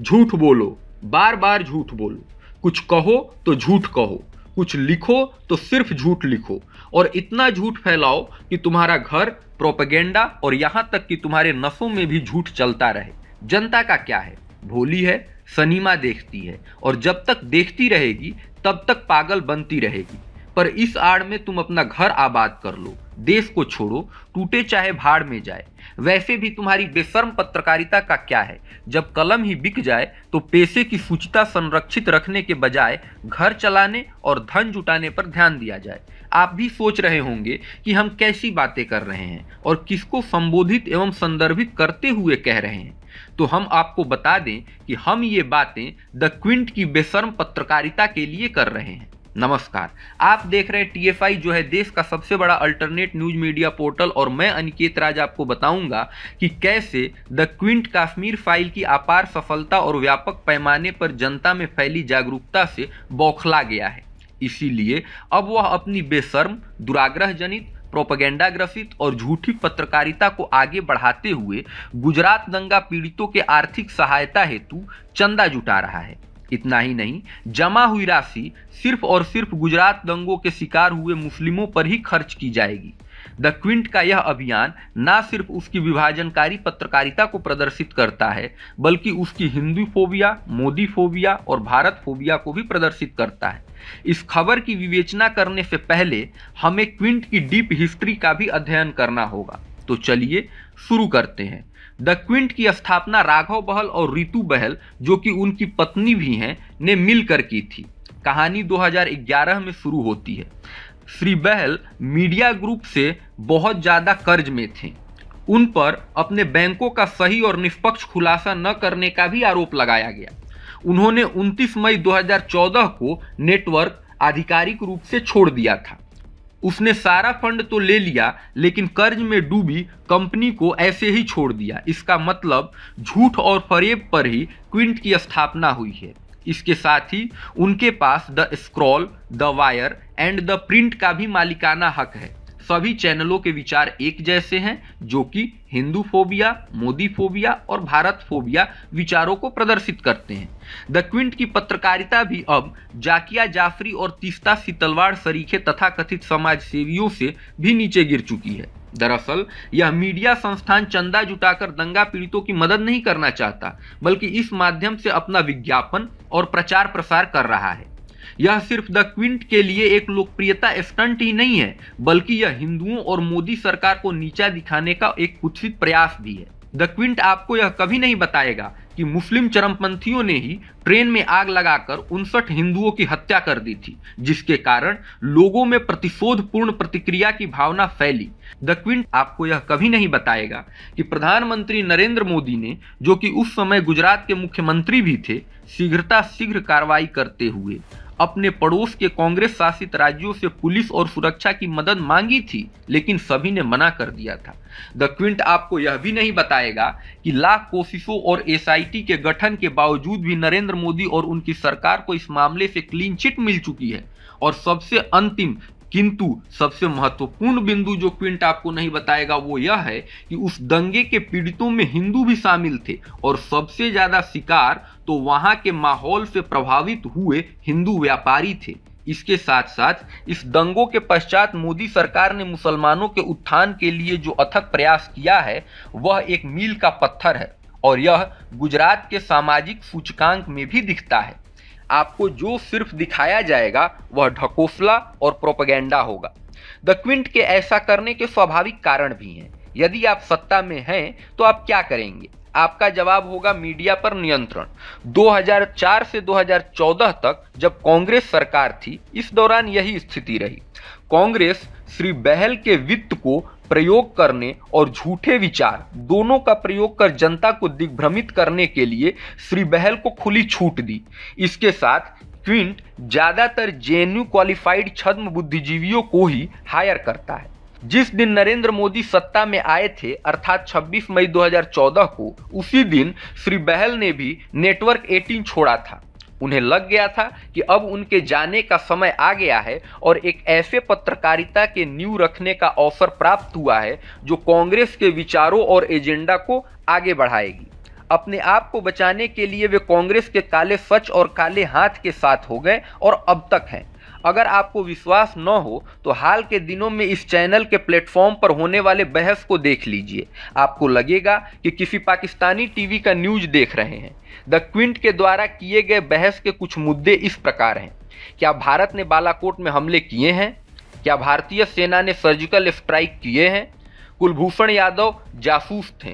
झूठ बोलो बार बार झूठ बोलो कुछ कहो तो झूठ कहो कुछ लिखो तो सिर्फ झूठ लिखो और इतना झूठ फैलाओ कि तुम्हारा घर प्रोपेगेंडा और यहाँ तक कि तुम्हारे नसों में भी झूठ चलता रहे जनता का क्या है भोली है सनीमा देखती है और जब तक देखती रहेगी तब तक पागल बनती रहेगी पर इस आड़ में तुम अपना घर आबाद कर लो देश को छोड़ो टूटे चाहे भाड़ में जाए वैसे भी तुम्हारी बेशर्म पत्रकारिता का क्या है जब कलम ही बिक जाए तो पैसे की सूचिता संरक्षित रखने के बजाय घर चलाने और धन जुटाने पर ध्यान दिया जाए आप भी सोच रहे होंगे कि हम कैसी बातें कर रहे हैं और किसको संबोधित एवं संदर्भित करते हुए कह रहे हैं तो हम आपको बता दें कि हम ये बातें द क्विंट की बेशर्म पत्रकारिता के लिए कर रहे हैं नमस्कार आप देख रहे हैं टीएफआई जो है देश का सबसे बड़ा अल्टरनेट न्यूज मीडिया पोर्टल और मैं अनिकेत राज आपको बताऊंगा कि कैसे द क्विंट काश्मीर फाइल की अपार सफलता और व्यापक पैमाने पर जनता में फैली जागरूकता से बौखला गया है इसीलिए अब वह अपनी बेशर्म दुराग्रह जनित प्रोपगेंडा ग्रसित और झूठी पत्रकारिता को आगे बढ़ाते हुए गुजरात दंगा पीड़ितों के आर्थिक सहायता हेतु चंदा जुटा रहा है इतना ही नहीं जमा हुई राशि सिर्फ और सिर्फ गुजरात दंगों के शिकार हुए मुस्लिमों पर ही खर्च की जाएगी द क्विंट का यह अभियान न सिर्फ उसकी विभाजनकारी पत्रकारिता को प्रदर्शित करता है बल्कि उसकी हिंदू फोबिया मोदी फोबिया और भारत फोबिया को भी प्रदर्शित करता है इस खबर की विवेचना करने से पहले हमें क्विंट की डीप हिस्ट्री का भी अध्ययन करना होगा तो चलिए शुरू करते हैं द क्विंट की स्थापना राघव बहल और रितु बहल जो कि उनकी पत्नी भी हैं ने मिलकर की थी कहानी 2011 में शुरू होती है श्री बहल मीडिया ग्रुप से बहुत ज़्यादा कर्ज में थे उन पर अपने बैंकों का सही और निष्पक्ष खुलासा न करने का भी आरोप लगाया गया उन्होंने 29 मई 2014 को नेटवर्क आधिकारिक रूप से छोड़ दिया था उसने सारा फंड तो ले लिया लेकिन कर्ज में डूबी कंपनी को ऐसे ही छोड़ दिया इसका मतलब झूठ और फरेब पर ही क्विंट की स्थापना हुई है इसके साथ ही उनके पास the scroll the wire and the print का भी मालिकाना हक है सभी चैनलों के विचार एक जैसे हैं जो कि हिंदू फोबिया मोदी फोबिया और भारत फोबिया विचारों को प्रदर्शित करते हैं द क्विंट की पत्रकारिता भी अब जाकिया जाफरी और तीस्ता सितलवाड़ सरीखे तथा कथित समाज सेवियों से भी नीचे गिर चुकी है दरअसल यह मीडिया संस्थान चंदा जुटाकर दंगा पीड़ितों की मदद नहीं करना चाहता बल्कि इस माध्यम से अपना विज्ञापन और प्रचार प्रसार कर रहा है यह सिर्फ द क्विंट के लिए एक लोकप्रियता स्टंट ही नहीं है बल्कि यह हिंदुओं और मोदी सरकार को नीचा दिखाने का एक कुत्सित प्रयास भी है द क्विंट आपको यह कभी नहीं बताएगा कि मुस्लिम चरमपंथियों ने ही ट्रेन में आग लगाकर उनसठ हिंदुओं की हत्या कर दी थी जिसके कारण लोगों में प्रतिशोधपूर्ण प्रतिक्रिया की भावना फैली द क्विंट आपको यह कभी नहीं बताएगा कि प्रधानमंत्री नरेंद्र मोदी ने जो कि उस समय गुजरात के मुख्यमंत्री भी थे शीघ्रता शीघ्र कार्रवाई करते हुए अपने पड़ोस के कांग्रेस शासित राज्यों से पुलिस और सुरक्षा की मदद मांगी थी लेकिन सभी ने मना कर दिया था द क्विंट आपको यह भी नहीं बताएगा कि लाख कोशिशों और एसआईटी के गठन के बावजूद भी नरेंद्र मोदी और उनकी सरकार को इस मामले से क्लीन चिट मिल चुकी है और सबसे अंतिम किंतु सबसे महत्वपूर्ण बिंदु जो क्विंट आपको नहीं बताएगा वो यह है कि उस दंगे के पीड़ितों में हिंदू भी शामिल थे और सबसे ज्यादा शिकार तो वहां के माहौल से प्रभावित हुए हिंदू व्यापारी थे इसके साथ साथ इस दंगों के पश्चात मोदी सरकार ने मुसलमानों के उत्थान के लिए जो अथक प्रयास किया है वह एक मील का पत्थर है और यह गुजरात के सामाजिक सूचकांक में भी दिखता है आपको जो सिर्फ दिखाया जाएगा वह ढकोसला और प्रोपगेंडा होगा द क्विंट के ऐसा करने के स्वाभाविक कारण भी हैं यदि आप सत्ता में हैं तो आप क्या करेंगे आपका जवाब होगा मीडिया पर नियंत्रण 2004 से 2014 तक जब कांग्रेस सरकार थी इस दौरान यही स्थिति रही कांग्रेस श्री बहल के वित्त को प्रयोग करने और झूठे विचार दोनों का प्रयोग कर जनता को दिग्भ्रमित करने के लिए श्री बहल को खुली छूट दी इसके साथ क्विंट ज्यादातर जेएनयू क्वालिफाइड छद्म बुद्धिजीवियों को ही हायर करता है जिस दिन नरेंद्र मोदी सत्ता में आए थे अर्थात 26 मई 2014 को उसी दिन श्री बहल ने भी नेटवर्क 18 छोड़ा था उन्हें लग गया था कि अब उनके जाने का समय आ गया है और एक ऐसे पत्रकारिता के न्यू रखने का अवसर प्राप्त हुआ है जो कांग्रेस के विचारों और एजेंडा को आगे बढ़ाएगी अपने आप को बचाने के लिए वे कांग्रेस के काले सच और काले हाथ के साथ हो गए और अब तक हैं अगर आपको विश्वास न हो तो हाल के दिनों में इस चैनल के प्लेटफॉर्म पर होने वाले बहस को देख लीजिए आपको लगेगा कि किसी पाकिस्तानी टीवी का न्यूज देख रहे हैं द क्विंट के द्वारा किए गए बहस के कुछ मुद्दे इस प्रकार हैं क्या भारत ने बालाकोट में हमले किए हैं क्या भारतीय सेना ने सर्जिकल स्ट्राइक किए हैं कुलभूषण यादव जासूस थे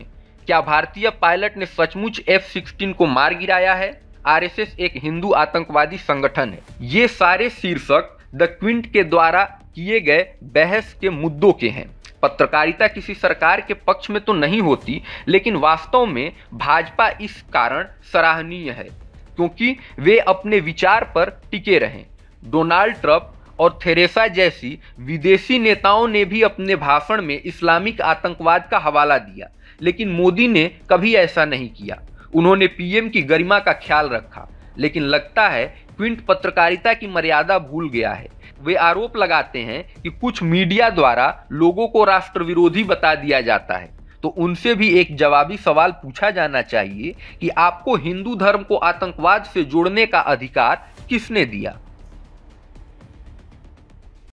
क्या भारतीय पायलट ने सचमुच एफ सिक्सटीन को मार गिराया है आरएसएस एक हिंदू आतंकवादी संगठन है ये सारे शीर्षक द क्विंट के द्वारा किए गए बहस के मुद्दों के हैं पत्रकारिता किसी सरकार के पक्ष में तो नहीं होती लेकिन वास्तव में भाजपा इस कारण सराहनीय है क्योंकि वे अपने विचार पर टिके रहे डोनाल्ड ट्रंप और थेरेसा जैसी विदेशी नेताओं ने भी अपने भाषण में इस्लामिक आतंकवाद का हवाला दिया लेकिन मोदी ने कभी ऐसा नहीं किया उन्होंने पीएम की गरिमा का ख्याल रखा लेकिन लगता है क्विंट पत्रकारिता की मर्यादा भूल गया है वे आरोप लगाते हैं कि कुछ मीडिया द्वारा लोगों को राष्ट्र विरोधी बता दिया जाता है तो उनसे भी एक जवाबी सवाल पूछा जाना चाहिए कि आपको हिंदू धर्म को आतंकवाद से जोड़ने का अधिकार किसने दिया